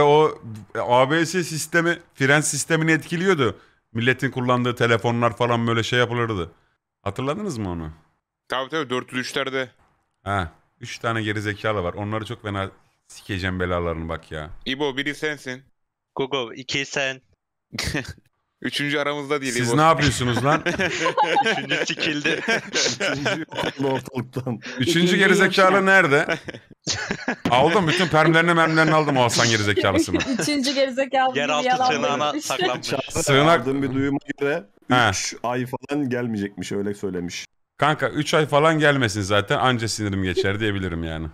Hatta o ABS sistemi fren sistemini etkiliyordu. Milletin kullandığı telefonlar falan böyle şey yapılırdı. Hatırladınız mı onu? Tabii tabii 403'lerde. Ha. üç tane geri zekalı var. Onları çok fena sikeceğim belalarını bak ya. İbo biri sensin. Google iki sen. Üçüncü aramızda değil. Siz İbo. ne yapıyorsunuz lan? Üçüncü tikildi. Üçüncü yoktu ortalıktan. Üçüncü gerizekalı nerede? aldım bütün permlerini memlerini aldım o Hasan gerizekalısını. Üçüncü gerizekalı gibi Yeraltı yalan sığınağına söylemiş. saklanmış. Sığınak... Sığınak... Aldığım bir duyuma göre He. 3 ay falan gelmeyecekmiş öyle söylemiş. Kanka 3 ay falan gelmesin zaten anca sinirim geçer diyebilirim yani.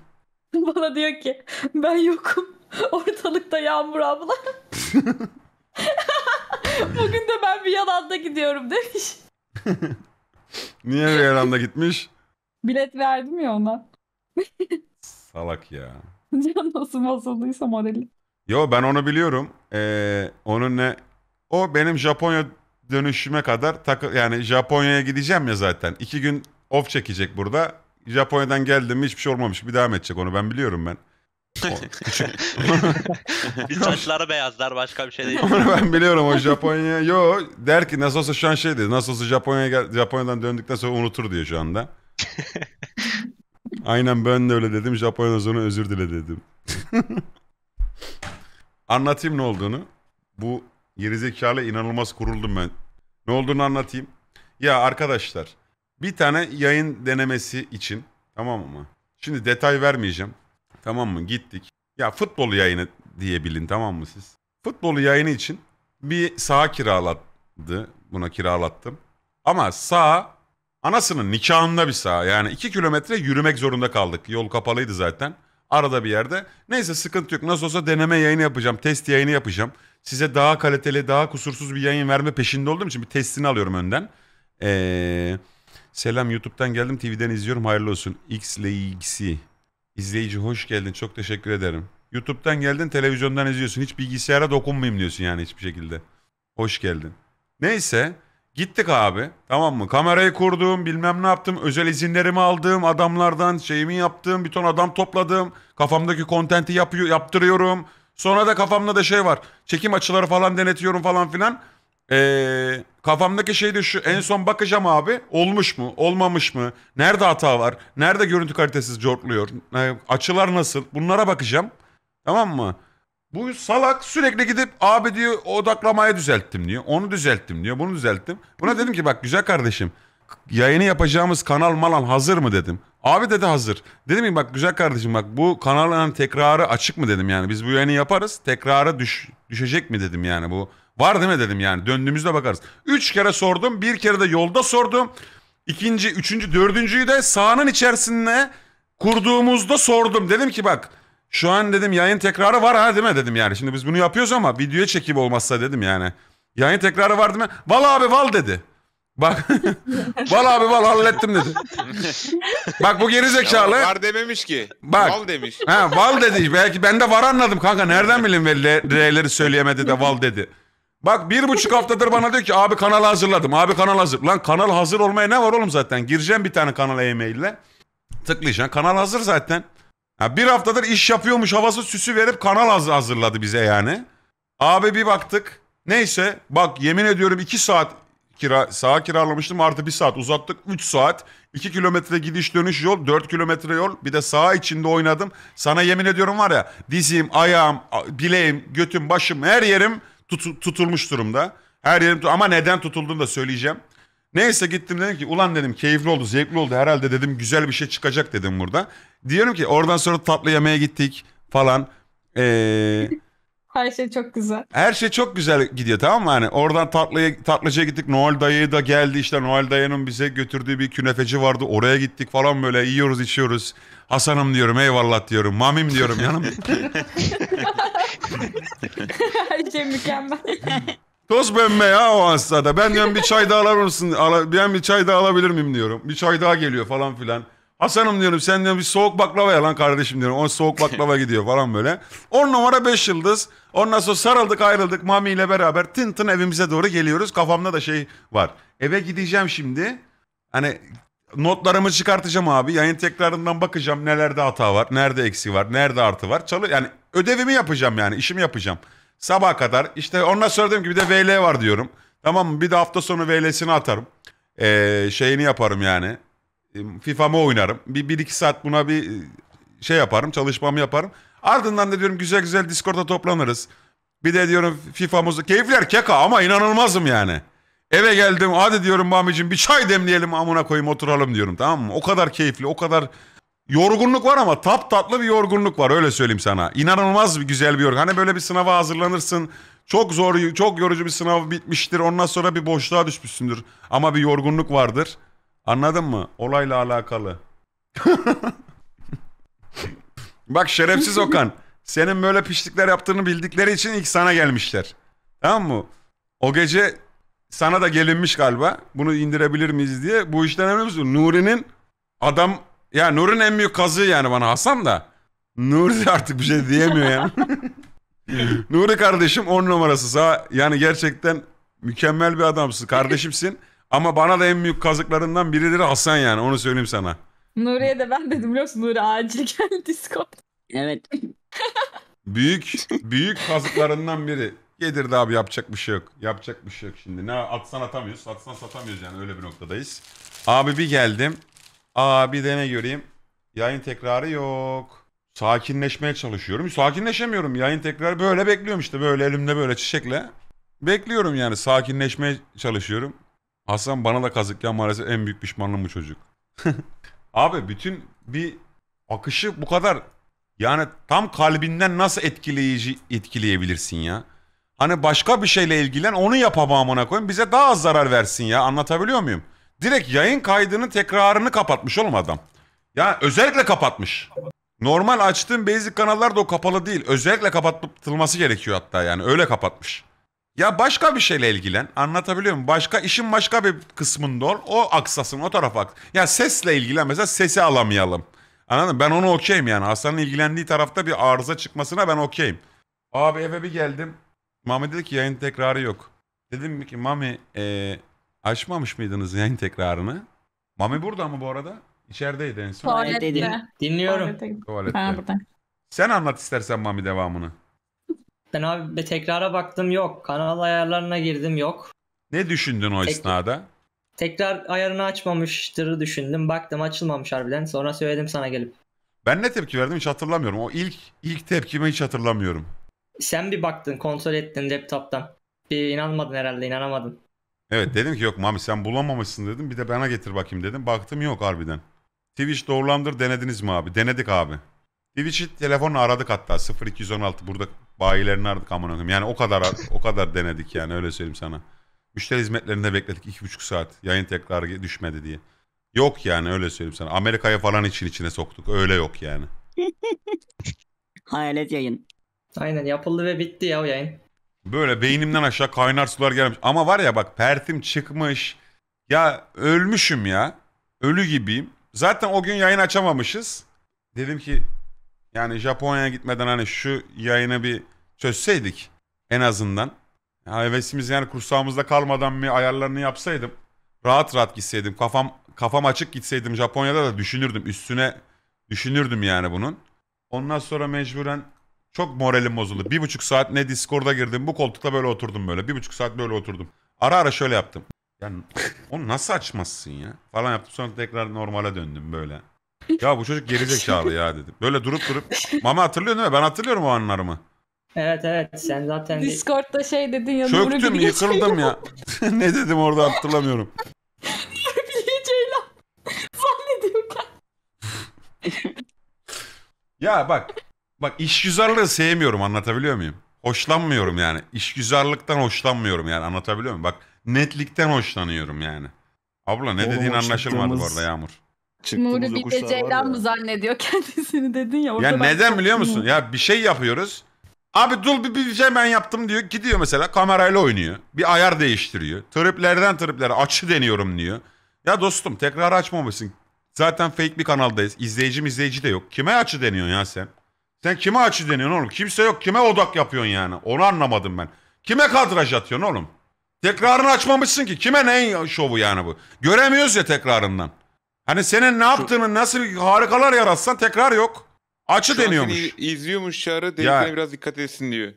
Bana diyor ki ben yokum. Ortalıkta yağmur abla. Bugün de ben bir yalanda gidiyorum demiş. Niye bir yalanda gitmiş? Bilet verdim ya ona. Salak ya. Can nasıl bozulduysa morali. Yo ben onu biliyorum. Ee, onun ne? O benim Japonya dönüşüme kadar takı yani Japonya'ya gideceğim ya zaten. İki gün off çekecek burada. Japonya'dan geldim hiçbir şey olmamış bir devam edecek onu ben biliyorum ben. O küçük. Biz saçları beyazlar başka bir şey değil. ben biliyorum o Japonya. Yo der ki nasıl olsa şu an şey dedi. Nasıl olsa Japonya gel- Japonya'dan döndükten sonra unutur diyor şu anda. Aynen ben de öyle dedim. Japonya'dan sonra özür dile dedim. anlatayım ne olduğunu. Bu gerizekalı inanılmaz kuruldum ben. Ne olduğunu anlatayım. Ya arkadaşlar bir tane yayın denemesi için tamam mı? Şimdi detay vermeyeceğim. Tamam mı? Gittik. Ya futbol yayını diye bilin tamam mı siz? Futbol yayını için bir sağ kiraladı. Buna kiralattım. Ama sağ anasının nikahında bir sağ. Yani iki kilometre yürümek zorunda kaldık. Yol kapalıydı zaten. Arada bir yerde. Neyse sıkıntı yok. Nasıl olsa deneme yayını yapacağım. Test yayını yapacağım. Size daha kaliteli, daha kusursuz bir yayın verme peşinde olduğum için bir testini alıyorum önden. Eee... Selam YouTube'dan geldim TV'den izliyorum hayırlı olsun. X ile X'i İzleyici hoş geldin. Çok teşekkür ederim. YouTube'dan geldin, televizyondan izliyorsun. Hiç bilgisayara dokunmayayım diyorsun yani hiçbir şekilde. Hoş geldin. Neyse gittik abi. Tamam mı? Kamerayı kurdum, bilmem ne yaptım. Özel izinlerimi aldım, adamlardan şeyimi yaptım. Bir ton adam topladım. Kafamdaki kontenti yapıyor, yaptırıyorum. Sonra da kafamda da şey var. Çekim açıları falan denetiyorum falan filan. Ee, kafamdaki şey de şu. En son bakacağım abi. Olmuş mu? Olmamış mı? Nerede hata var? Nerede görüntü kalitesiz cortluyor? Ee, açılar nasıl? Bunlara bakacağım. Tamam mı? Bu salak sürekli gidip abi diyor odaklamaya düzelttim diyor. Onu düzelttim diyor. Bunu düzelttim. Buna dedim ki bak güzel kardeşim. Yayını yapacağımız kanal malan hazır mı dedim. Abi dedi hazır. Dedim ki bak güzel kardeşim bak bu kanalın tekrarı açık mı dedim yani. Biz bu yayını yaparız. Tekrarı düş, düşecek mi dedim yani bu Var değil mi dedim yani döndüğümüzde bakarız. Üç kere sordum bir kere de yolda sordum. İkinci, üçüncü, dördüncüyü de sahanın içerisinde kurduğumuzda sordum. Dedim ki bak şu an dedim yayın tekrarı var ha değil mi dedim yani. Şimdi biz bunu yapıyoruz ama videoya çekip olmazsa dedim yani. Yayın tekrarı var değil mi? Val abi val dedi. Bak. val abi val hallettim dedi. Bak bu gerizekalı Ya, var dememiş ki. Bak. Val demiş. Ha val dedi. Belki ben de var anladım kanka. Nereden bileyim ve R'leri söyleyemedi de val dedi. Bak bir buçuk haftadır bana diyor ki abi kanal hazırladım. Abi kanal hazır. Lan kanal hazır olmaya ne var oğlum zaten? Gireceğim bir tane kanala e-mail ile. Tıklayacaksın. Kanal hazır zaten. Ya bir haftadır iş yapıyormuş havası süsü verip kanal hazır hazırladı bize yani. Abi bir baktık. Neyse bak yemin ediyorum iki saat kira, sağa kiralamıştım artı bir saat uzattık. üç saat. iki kilometre gidiş dönüş yol. dört kilometre yol. Bir de sağa içinde oynadım. Sana yemin ediyorum var ya dizim, ayağım, bileğim, götüm, başım her yerim tutu, tutulmuş durumda. Her yerim ama neden tutulduğunu da söyleyeceğim. Neyse gittim dedim ki ulan dedim keyifli oldu zevkli oldu herhalde dedim güzel bir şey çıkacak dedim burada. Diyorum ki oradan sonra tatlı yemeye gittik falan. Ee, her şey çok güzel. Her şey çok güzel gidiyor tamam mı? yani? oradan tatlıya, tatlıcıya gittik. Noel dayı da geldi işte. Noel dayının bize götürdüğü bir künefeci vardı. Oraya gittik falan böyle yiyoruz içiyoruz. Hasan'ım diyorum eyvallah diyorum. Mamim diyorum yanım. Her şey mükemmel. Toz bönme ya o hastada. Ben diyorum bir çay daha alır mısın? Ben bir çay daha alabilir miyim diyorum. Bir çay daha geliyor falan filan. Hasan'ım diyorum sen diyorum bir soğuk baklava ya lan kardeşim diyorum. O soğuk baklava gidiyor falan böyle. On numara beş yıldız. Ondan sonra sarıldık ayrıldık Mami ile beraber tın tın evimize doğru geliyoruz. Kafamda da şey var. Eve gideceğim şimdi. Hani notlarımı çıkartacağım abi. Yayın tekrarından bakacağım nelerde hata var, nerede eksi var, nerede artı var. Çalı yani ödevimi yapacağım yani işimi yapacağım. Sabah kadar işte ondan sonra dedim ki bir de VL var diyorum. Tamam mı? Bir de hafta sonu VL'sini atarım. Ee, şeyini yaparım yani. FIFA'mı oynarım. Bir, bir iki saat buna bir e, şey yaparım, çalışmamı yaparım. Ardından da diyorum güzel güzel Discord'a toplanırız. Bir de diyorum FIFA'mızı keyifler keka ama inanılmazım yani. Eve geldim hadi diyorum Mamicim bir çay demleyelim amına koyayım oturalım diyorum tamam mı? O kadar keyifli o kadar yorgunluk var ama tap tatlı bir yorgunluk var öyle söyleyeyim sana. İnanılmaz bir güzel bir yorgun. Hani böyle bir sınava hazırlanırsın çok zor çok yorucu bir sınav bitmiştir ondan sonra bir boşluğa düşmüşsündür ama bir yorgunluk vardır. Anladın mı? Olayla alakalı. Bak şerefsiz Okan. Senin böyle piştikler yaptığını bildikleri için ilk sana gelmişler. Tamam mı? O gece sana da gelinmiş galiba. Bunu indirebilir miyiz diye. Bu işten emin misin? Nuri'nin adam... Ya Nuri'nin en büyük kazığı yani bana Hasan da. Nuri de artık bir şey diyemiyor yani. Nuri kardeşim on numarası. Sağ, yani gerçekten mükemmel bir adamsın. Kardeşimsin. Ama bana da en büyük kazıklarından biridir Hasan yani onu söyleyeyim sana. Nuri'ye de ben dedim biliyorsun Nuri acil gel Discord. Evet. Büyük, büyük kazıklarından biri. Yedirdi abi yapacak bir şey yok. Yapacak bir şey yok şimdi. Ne atsan atamıyoruz, satsan satamıyoruz yani öyle bir noktadayız. Abi bir geldim. Abi de ne göreyim? Yayın tekrarı yok. Sakinleşmeye çalışıyorum. Sakinleşemiyorum. Yayın tekrarı böyle bekliyorum işte böyle elimde böyle çiçekle. Bekliyorum yani sakinleşmeye çalışıyorum. Hasan bana da kazık ya maalesef en büyük pişmanlığım bu çocuk. Abi bütün bir akışı bu kadar yani tam kalbinden nasıl etkileyici etkileyebilirsin ya? Hani başka bir şeyle ilgilen onu ona koyun bize daha az zarar versin ya anlatabiliyor muyum? Direkt yayın kaydının tekrarını kapatmış oğlum adam. Ya özellikle kapatmış. Normal açtığım basic kanallar da o kapalı değil. Özellikle kapatılması gerekiyor hatta yani öyle kapatmış. Ya başka bir şeyle ilgilen. Anlatabiliyor muyum? Başka işin başka bir kısmında ol. O aksasın o tarafa aks. Ya sesle ilgilen mesela sesi alamayalım. Anladın mı? Ben onu okeyim yani. Hastanın ilgilendiği tarafta bir arıza çıkmasına ben okeyim. Abi eve bir geldim. Mami dedi ki yayın tekrarı yok. Dedim ki Mami ee, açmamış mıydınız yayın tekrarını? Mami burada mı bu arada? İçerideydi en son. Tuvalette. Dinliyorum. Tuvalette. Ben burada. Sen anlat istersen Mami devamını. Ben abi tekrara baktım yok. Kanal ayarlarına girdim yok. Ne düşündün o Tek- esnada? Tekrar ayarını açmamıştır düşündüm. Baktım açılmamış harbiden. Sonra söyledim sana gelip. Ben ne tepki verdim hiç hatırlamıyorum. O ilk ilk tepkimi hiç hatırlamıyorum. Sen bir baktın kontrol ettin laptop'tan. Bir inanmadın herhalde inanamadın. Evet dedim ki yok Mami sen bulamamışsın dedim. Bir de bana getir bakayım dedim. Baktım yok harbiden. Twitch doğrulandır denediniz mi abi? Denedik abi. Twitch'i telefonla aradık hatta 0216 burada Bayilerini aradık amına koyayım. Yani o kadar o kadar denedik yani öyle söyleyeyim sana. Müşteri hizmetlerinde bekledik iki buçuk saat. Yayın tekrar düşmedi diye. Yok yani öyle söyleyeyim sana. Amerika'ya falan için içine soktuk. Öyle yok yani. Hayalet yayın. Aynen yapıldı ve bitti ya o yayın. Böyle beynimden aşağı kaynar sular gelmiş. Ama var ya bak pertim çıkmış. Ya ölmüşüm ya. Ölü gibiyim. Zaten o gün yayın açamamışız. Dedim ki yani Japonya'ya gitmeden hani şu yayını bir çözseydik en azından. Ya hevesimiz yani kursağımızda kalmadan bir ayarlarını yapsaydım. Rahat rahat gitseydim. Kafam kafam açık gitseydim Japonya'da da düşünürdüm. Üstüne düşünürdüm yani bunun. Ondan sonra mecburen çok moralim bozuldu. Bir buçuk saat ne Discord'a girdim. Bu koltukta böyle oturdum böyle. Bir buçuk saat böyle oturdum. Ara ara şöyle yaptım. Yani onu nasıl açmazsın ya? Falan yaptım. Sonra tekrar normale döndüm böyle. Ya bu çocuk gerizekalı ya dedim. Böyle durup durup. Mama hatırlıyor değil mi? Ben hatırlıyorum o anlarımı. Evet evet sen zaten... Discord'da şey dedin ya. Çöktüm yıkıldım ya. ne dedim orada hatırlamıyorum. Nuriye Ceylan. Zannediyorum ben. ya bak. Bak işgüzarlığı sevmiyorum anlatabiliyor muyum? Hoşlanmıyorum yani. İşgüzarlıktan hoşlanmıyorum yani anlatabiliyor muyum? Bak netlikten hoşlanıyorum yani. Abla ne Oğlum, dediğin anlaşılmadı bu arada Yağmur. Nuri bir de Ceylan mı zannediyor kendisini dedin ya. Ya neden biliyor musun? Ya bir şey yapıyoruz. Abi dul bir, bir şey ben yaptım diyor. Gidiyor mesela kamerayla oynuyor. Bir ayar değiştiriyor. Triplerden triplere açı deniyorum diyor. Ya dostum tekrar açmamışsın. Zaten fake bir kanaldayız. İzleyicim izleyici de yok. Kime açı deniyorsun ya sen? Sen kime açı deniyorsun oğlum? Kimse yok. Kime odak yapıyorsun yani? Onu anlamadım ben. Kime kadraj atıyorsun oğlum? Tekrarını açmamışsın ki. Kime ne şovu yani bu? Göremiyoruz ya tekrarından. Hani senin ne yaptığını nasıl harikalar yaratsan tekrar yok. Açı Şu deniyormuş. İzliyormuş Çağrı. Dediklerine biraz dikkat etsin diyor.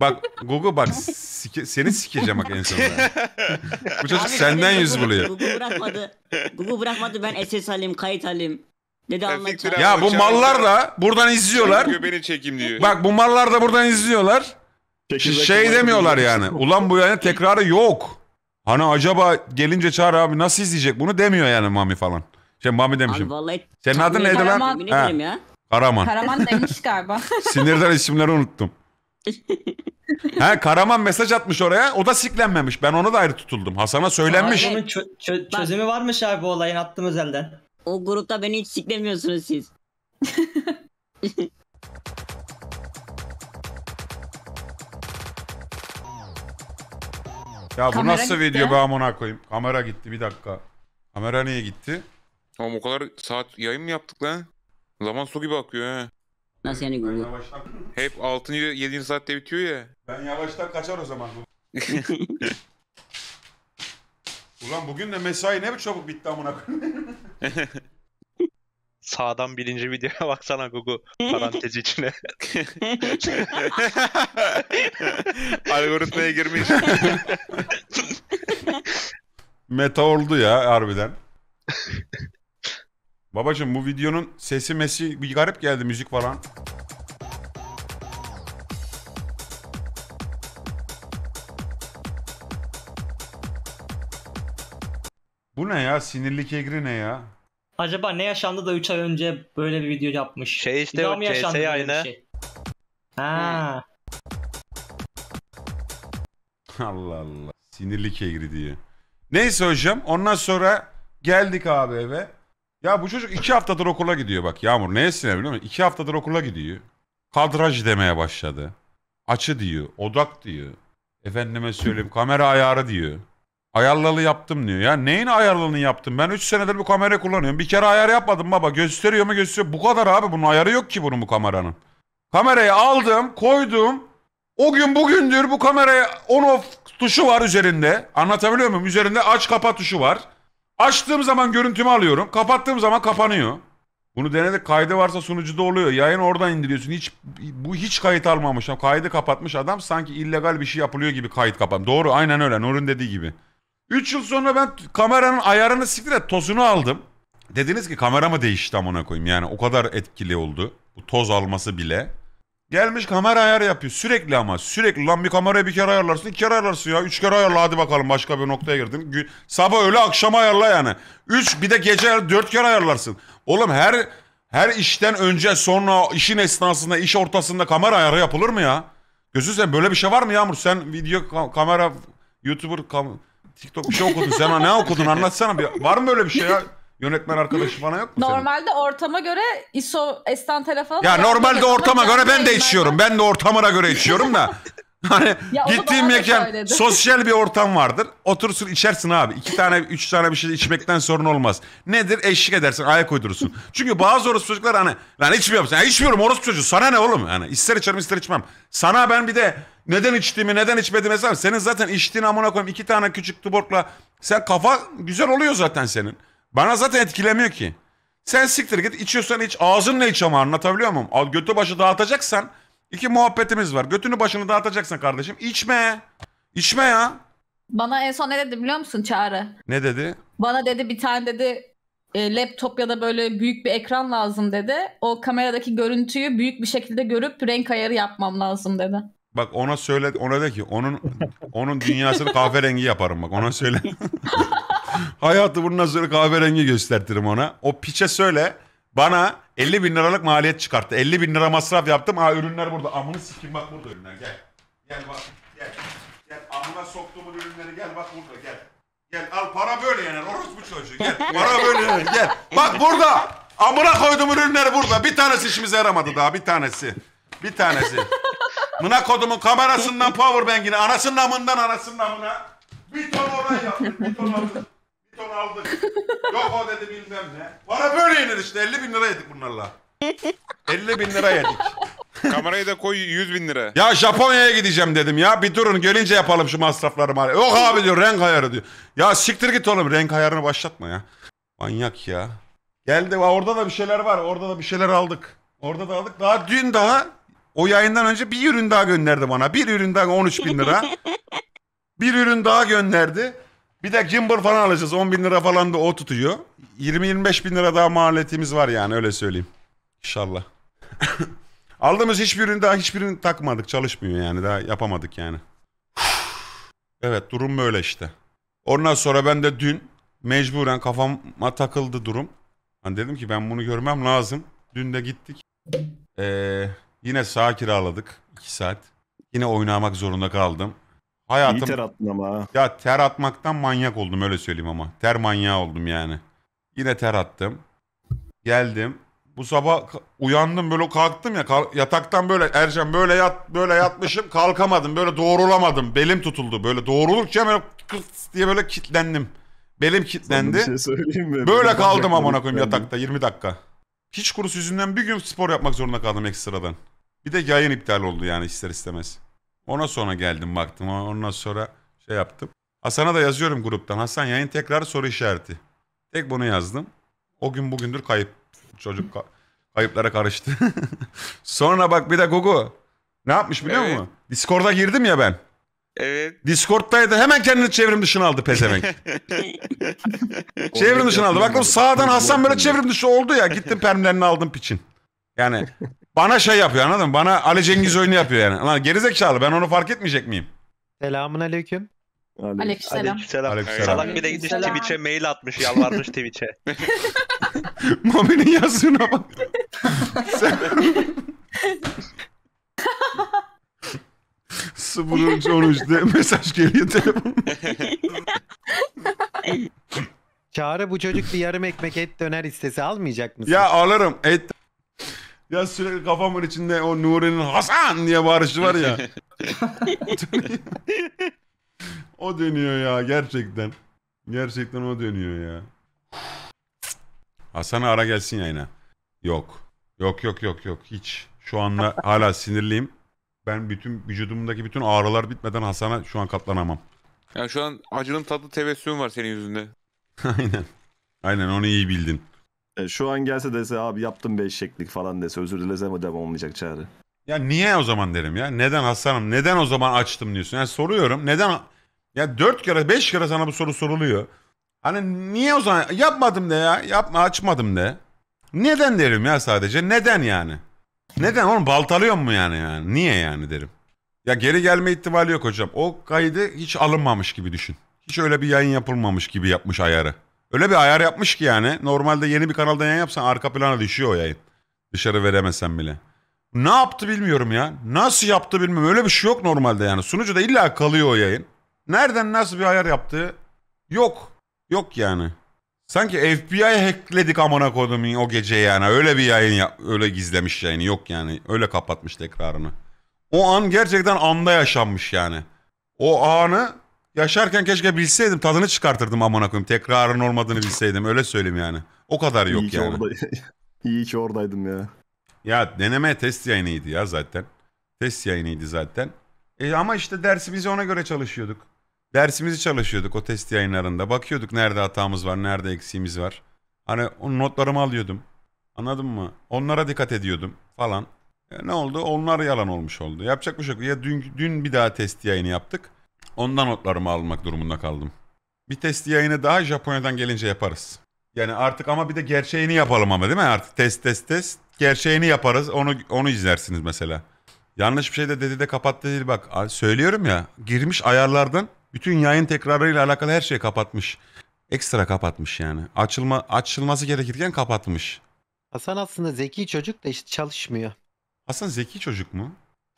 Bak Google bak sike, seni sikeceğim bak en sonunda. Bu çocuk senden yüz buluyor. Google bırakmadı. Google bırakmadı ben SS alayım kayıt alayım. Dedi anlatacağım. Ya bu mallar da buradan izliyorlar. Göbeğini çekeyim diyor. Bak bu mallar da buradan izliyorlar. Çekil şey demiyorlar yani. Ulan bu yani tekrarı yok. Hani acaba gelince çağır abi nasıl izleyecek bunu demiyor yani Mami falan. Şey Mami demişim. Abi vallahi Senin adın neydi lan? Karaman. Ha, Karaman. Karaman demiş galiba. Sinirden isimleri unuttum. ha Karaman mesaj atmış oraya. O da siklenmemiş. Ben ona da ayrı tutuldum. Hasan'a söylenmiş. Abi bunun çö- çözümü varmış abi bu olayın attım özelden. O grupta beni hiç siklemiyorsunuz siz. Ya bu Kamera nasıl gitti. video be amına koyayım? Kamera gitti bir dakika. Kamera niye gitti? Tamam o kadar saat yayın mı yaptık lan? Zaman su gibi akıyor ha. Nasıl yani Ben görüyor? yavaştan, Hep 6. 7. saatte bitiyor ya. ben yavaştan kaçar o zaman. Ulan bugün de mesai ne bu çabuk bitti amına koyayım. Sağdan birinci videoya baksana Gugu. Parantez içine. Algoritmaya girmiş. Meta oldu ya harbiden. Babacım bu videonun sesi mesi bir garip geldi müzik falan. Bu ne ya? Sinirli kegri ne ya? Acaba ne yaşandı da 3 ay önce böyle bir video yapmış? Şey işte o CS aynı. Şey? Ha. Allah Allah. Sinirli kegri diye. Neyse hocam ondan sonra geldik abi eve. Ya bu çocuk iki haftadır okula gidiyor bak Yağmur. Neye sinir biliyor musun? İki haftadır okula gidiyor. Kadraj demeye başladı. Açı diyor. Odak diyor. Efendime söyleyeyim kamera ayarı diyor. Ayarlalı yaptım diyor. Ya neyin ayarlılığını yaptım? Ben 3 senedir bu kamera kullanıyorum. Bir kere ayar yapmadım baba. Gösteriyor mu gösteriyor. Bu kadar abi. Bunun ayarı yok ki bunun bu kameranın. Kamerayı aldım, koydum. O gün bugündür bu kameraya on off tuşu var üzerinde. Anlatabiliyor muyum? Üzerinde aç kapat tuşu var. Açtığım zaman görüntümü alıyorum. Kapattığım zaman kapanıyor. Bunu denedik. Kaydı varsa sunucuda oluyor. Yayın oradan indiriyorsun. Hiç bu hiç kayıt almamış. Kaydı kapatmış adam sanki illegal bir şey yapılıyor gibi kayıt kapan. Doğru aynen öyle. Nur'un dediği gibi. 3 yıl sonra ben kameranın ayarını siktir et tozunu aldım. Dediniz ki kamera mı değişti amına koyayım yani o kadar etkili oldu. Bu toz alması bile. Gelmiş kamera ayarı yapıyor. Sürekli ama sürekli. Lan bir kamerayı bir kere ayarlarsın, iki kere ayarlarsın ya. Üç kere ayarla hadi bakalım başka bir noktaya girdin. Gü- Sabah öyle akşam ayarla yani. Üç bir de gece dört kere ayarlarsın. Oğlum her her işten önce sonra işin esnasında iş ortasında kamera ayarı yapılır mı ya? Gözün sen böyle bir şey var mı Yağmur? Sen video ka- kamera YouTuber kam- TikTok bir şey okudun. Sen ne okudun anlatsana. Bir. Var mı böyle bir şey ya? Yönetmen arkadaşı bana yok mu senin? Normalde ortama göre ISO estantele falan. Ya normalde ortama göre ben de içiyorum. Ben de ortamına göre içiyorum da. Hani Ya gittiğim bana mekan sosyal bir ortam vardır. Otursun içersin abi. İki tane üç tane bir şey içmekten sorun olmaz. Nedir? Eşlik edersin ayak uydurursun. Çünkü bazı orospu çocuklar hani lan içmiyor şey musun? Ya içmiyorum orospu çocuğu sana ne oğlum? Hani ister içerim ister içmem. Sana ben bir de neden içtiğimi neden içmediğimi hesap. Senin zaten içtiğin amına koyayım iki tane küçük tuborgla sen kafa güzel oluyor zaten senin. Bana zaten etkilemiyor ki. Sen siktir git içiyorsan iç ağzınla iç ama anlatabiliyor muyum? Al götü başı dağıtacaksan iki muhabbetimiz var. Götünü başını dağıtacaksan kardeşim içme. İçme ya. Bana en son ne dedi biliyor musun Çağrı? Ne dedi? Bana dedi bir tane dedi e, laptop ya da böyle büyük bir ekran lazım dedi. O kameradaki görüntüyü büyük bir şekilde görüp renk ayarı yapmam lazım dedi. Bak ona söyle ona de ki onun onun dünyasını kahverengi yaparım bak ona söyle. Hayatı bundan sonra kahverengi göstertirim ona. O piçe söyle bana 50 bin liralık maliyet çıkarttı. 50 bin lira masraf yaptım. Ha ürünler burada. Amını sikim bak burada ürünler gel. Gel bak gel. Gel amına soktuğumun ürünleri gel bak burada gel. Gel al para böyle yener bu çocuğu gel. Para böyle yener gel. Bak burada. Amına koydum ürünleri burada. Bir tanesi işimize yaramadı daha bir tanesi. Bir tanesi. Mına kodumun kamerasından power powerbank'ine anasının amından anasının amına. Bir ton oradan yaptım bir ton oradan aldık. Yok o dedi bilmem ne. Para böyle yenir işte 50 bin lira yedik bunlarla. 50 bin lira yedik. Kamerayı da koy 100 bin lira. Ya Japonya'ya gideceğim dedim ya. Bir durun gelince yapalım şu masrafları mali. Yok abi diyor renk ayarı diyor. Ya siktir git oğlum renk ayarını başlatma ya. Manyak ya. Geldi orada da bir şeyler var. Orada da bir şeyler aldık. Orada da aldık. Daha dün daha o yayından önce bir ürün daha gönderdi bana. Bir ürün daha 13 bin lira. bir ürün daha gönderdi. Bir de gimbal falan alacağız. 10 bin lira falan da o tutuyor. 20-25 bin lira daha maliyetimiz var yani öyle söyleyeyim. İnşallah. Aldığımız hiçbirini daha hiçbirini takmadık. Çalışmıyor yani daha yapamadık yani. evet durum böyle işte. Ondan sonra ben de dün mecburen kafama takıldı durum. Hani dedim ki ben bunu görmem lazım. Dün de gittik. Ee, yine sağ kiraladık 2 saat. Yine oynamak zorunda kaldım. Hayatım. İyi ter attın ama Ya ter atmaktan manyak oldum öyle söyleyeyim ama. Ter manyağı oldum yani. Yine ter attım. Geldim. Bu sabah uyandım böyle kalktım ya kalk, yataktan böyle Ercan böyle yat böyle yatmışım kalkamadım böyle doğrulamadım belim tutuldu böyle doğrulukça böyle kıs diye böyle kilitlendim. Belim kilitlendi. Şey söyleyeyim mi? Böyle kaldım amına koyayım yatakta 20 dakika. Hiç kurusu yüzünden bir gün spor yapmak zorunda kaldım ekstradan. Bir de yayın iptal oldu yani ister istemez. Ona sonra geldim baktım. Ondan sonra şey yaptım. Hasan'a da yazıyorum gruptan. Hasan yayın tekrar soru işareti. Tek bunu yazdım. O gün bugündür kayıp. Çocuk ka- kayıplara karıştı. sonra bak bir de Gugu. Ne yapmış biliyor evet. musun? Discord'a girdim ya ben. Evet. Discord'daydı hemen kendini çevrim dışına aldı pezevenk. çevrim dışına aldı. Baktım sağdan Hasan böyle çevrim dışı oldu ya. Gittim permlerini aldım piçin. Yani bana şey yapıyor anladın mı? Bana Ali Cengiz oyunu yapıyor yani. Lan gerizekalı ben onu fark etmeyecek miyim? Selamun aleyküm. Aleykümselam. Aleykümselam. Salak bir de gitmiş Aleykümselam. Twitch'e mail atmış, yalvarmış Twitch'e. Mami'nin yazdığına bak. Sen... Sıfır önce mesaj geliyor telefon. Çağrı bu çocuk bir yarım ekmek et döner istese almayacak mısın? Ya alırım et ya sürekli kafamın içinde o Nuri'nin Hasan diye bağırışı var ya. o dönüyor ya gerçekten. Gerçekten o dönüyor ya. Hasan ara gelsin yayına. Yok. Yok yok yok yok hiç. Şu anda hala sinirliyim. Ben bütün vücudumdaki bütün ağrılar bitmeden Hasan'a şu an katlanamam. Yani şu an acının tatlı tebessüm var senin yüzünde. Aynen. Aynen onu iyi bildin. E, şu an gelse dese abi yaptım beş şeklik falan dese özür dilesem devam olmayacak çağrı. Ya niye o zaman derim ya? Neden Hasan'ım? Neden o zaman açtım diyorsun? Yani soruyorum. Neden? Ya dört kere beş kere sana bu soru soruluyor. Hani niye o zaman? Yapmadım de ya. Yapma açmadım de. Neden derim ya sadece. Neden yani? Neden oğlum baltalıyor mu yani yani? Niye yani derim. Ya geri gelme ihtimali yok hocam. O kaydı hiç alınmamış gibi düşün. Hiç öyle bir yayın yapılmamış gibi yapmış ayarı. Öyle bir ayar yapmış ki yani. Normalde yeni bir kanalda yayın yapsan arka plana düşüyor o yayın. Dışarı veremesen bile. Ne yaptı bilmiyorum ya. Nasıl yaptı bilmiyorum. Öyle bir şey yok normalde yani. Sunucu da illa kalıyor o yayın. Nereden nasıl bir ayar yaptı? Yok. Yok yani. Sanki FBI hackledik amına kodum o gece yani. Öyle bir yayın yap öyle gizlemiş yayını. Yok yani. Öyle kapatmış tekrarını. O an gerçekten anda yaşanmış yani. O anı Yaşarken keşke bilseydim tadını çıkartırdım amına koyayım. Tekrarın olmadığını bilseydim öyle söyleyeyim yani. O kadar yok İyi yani. İyi ki oradaydım ya. Ya deneme test yayınıydı ya zaten. Test yayınıydı zaten. E ama işte dersimizi ona göre çalışıyorduk. Dersimizi çalışıyorduk o test yayınlarında. Bakıyorduk nerede hatamız var, nerede eksiğimiz var. Hani onun notlarımı alıyordum. Anladın mı? Onlara dikkat ediyordum falan. E ne oldu? Onlar yalan olmuş oldu. Yapacak bir şey yok. Ya dün, dün bir daha test yayını yaptık. Ondan notlarımı almak durumunda kaldım. Bir test yayını daha Japonya'dan gelince yaparız. Yani artık ama bir de gerçeğini yapalım ama değil mi? Artık test test test gerçeğini yaparız. Onu onu izlersiniz mesela. Yanlış bir şey de dedi de kapattı değil bak. Söylüyorum ya girmiş ayarlardan bütün yayın tekrarıyla alakalı her şeyi kapatmış. Ekstra kapatmış yani. Açılma açılması gerekirken kapatmış. Hasan aslında zeki çocuk da işte çalışmıyor. Hasan zeki çocuk mu?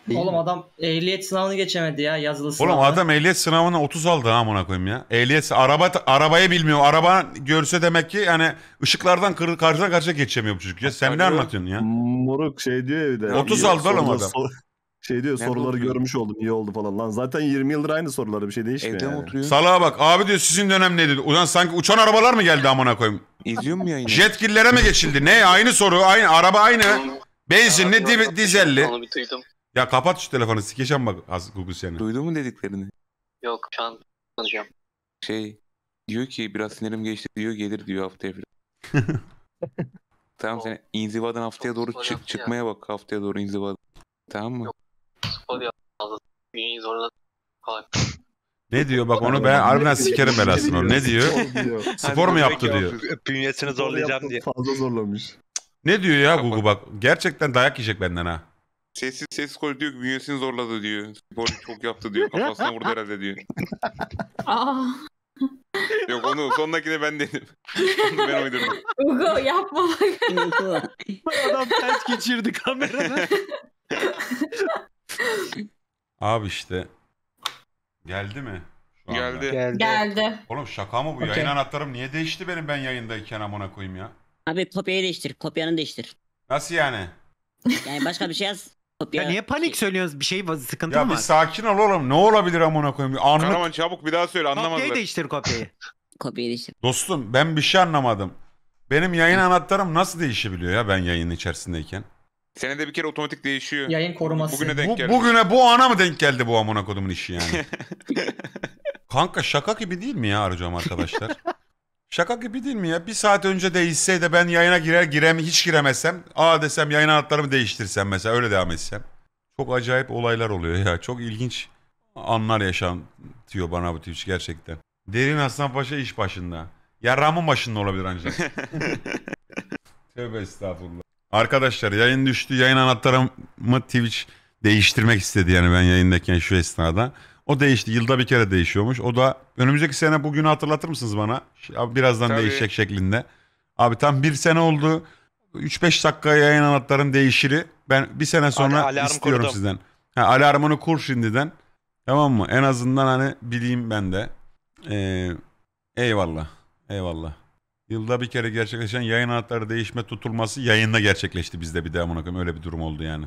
Değil Oğlum mi? adam ehliyet sınavını geçemedi ya yazılı sınavını. Oğlum adam ehliyet sınavını 30 aldı ha amına koyayım ya. Ehliyet araba arabayı bilmiyor. Araba görse demek ki yani ışıklardan kır, karşıdan karşıya geçemiyor bu çocuk ya. Sen ne anlatıyorsun ya? Moruk şey diyor ya 30 aldı oğlum adam. Şey diyor Nerede soruları oturuyor? görmüş oldum iyi oldu falan lan. Zaten 20 yıldır aynı soruları bir şey değişmiyor. Evde yani. oturuyor. Salağa bak abi diyor sizin dönem neydi? Ulan sanki uçan arabalar mı geldi amına koyayım? İzliyor mu yayını? Jetgillere mi geçildi? ne aynı soru aynı araba aynı. Benzinli, dizelli. Onu bitirdim. Ya kapat şu telefonu sikeşen bak az Google seni. Duydun mu dediklerini? Yok şu an konuşacağım. Şey diyor ki biraz sinirim geçti diyor gelir diyor haftaya falan. tamam o, sen inzivadan haftaya doğru çık çıkmaya ya. bak haftaya doğru inzivadan. Tamam mı? Yok. Ne diyor bak onu ben harbiden sikerim belasını onu. Ne diyor? Spor mu yaptı diyor. Bünyesini zorlayacağım diye. Fazla zorlamış. Ne diyor ya Google bak. Gerçekten dayak yiyecek benden ha. Sessiz ses konuş diyor ki bünyesini zorladı diyor. spor çok yaptı diyor. Kafasına vurdu herhalde diyor. Yok onu sondakine ben dedim. Onu ben uydurdum. Ugo yapma bak. Adam ters geçirdi kameranı. Abi işte. Geldi mi? Şu anda. Geldi. Geldi. Oğlum şaka mı bu? Okey. Yayın anahtarım niye değişti benim ben yayındayken amına koyayım ya? Abi kopyayı değiştir. Kopyanı değiştir. Nasıl yani? Yani başka bir şey yaz. Ya, niye panik söylüyorsunuz? Bir şey sıkıntı mı Ya bir sakin ol oğlum. Ne olabilir amına koyayım? Bir Anlık. Karaman çabuk bir daha söyle Kopyayı anlamadılar. değiştir kopyayı. Kopya değiştir. Dostum ben bir şey anlamadım. Benim yayın anahtarım nasıl değişebiliyor ya ben yayının içerisindeyken? Senede bir kere otomatik değişiyor. Yayın koruması. Bugüne denk Bu, geldi. bugüne bu ana mı denk geldi bu amına kodumun işi yani? Kanka şaka gibi değil mi ya arıcam arkadaşlar? Şaka gibi değil mi ya? Bir saat önce değişse de ben yayına girer girem hiç giremezsem. Aa desem yayın anahtarımı değiştirsem mesela öyle devam etsem. Çok acayip olaylar oluyor ya. Çok ilginç anlar yaşatıyor bana bu Twitch gerçekten. Derin Aslan Paşa iş başında. Ya Ram'ın başında olabilir ancak. Tövbe estağfurullah. Arkadaşlar yayın düştü. Yayın anahtarımı Twitch değiştirmek istedi yani ben yayındayken şu esnada. O değişti. Yılda bir kere değişiyormuş. O da önümüzdeki sene bugünü hatırlatır mısınız bana? Abi birazdan Tabii. değişecek şeklinde. Abi tam bir sene oldu. 3-5 dakika yayın anlatların değişiri. Ben bir sene sonra Al istiyorum kurdum. sizden. Ha, alarmını kur şimdiden. Tamam mı? En azından hani bileyim ben de. Ee, eyvallah. Eyvallah. Yılda bir kere gerçekleşen yayın anahtarı değişme tutulması yayında gerçekleşti bizde bir daha amına öyle bir durum oldu yani.